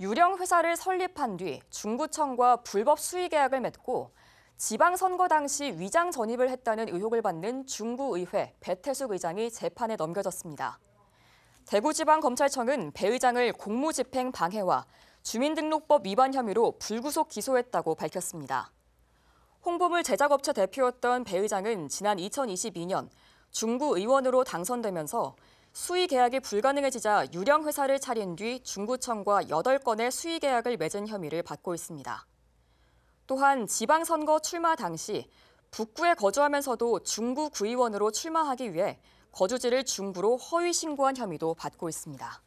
유령 회사를 설립한 뒤 중구청과 불법 수의계약을 맺고 지방선거 당시 위장 전입을 했다는 의혹을 받는 중구의회 배태숙 의장이 재판에 넘겨졌습니다. 대구지방검찰청은 배 의장을 공무집행 방해와 주민등록법 위반 혐의로 불구속 기소했다고 밝혔습니다. 홍보물 제작업체 대표였던 배 의장은 지난 2022년 중구 의원으로 당선되면서 수의 계약이 불가능해지자 유령 회사를 차린 뒤 중구청과 8건의 수의 계약을 맺은 혐의를 받고 있습니다. 또한 지방선거 출마 당시 북구에 거주하면서도 중구 구의원으로 출마하기 위해 거주지를 중구로 허위 신고한 혐의도 받고 있습니다.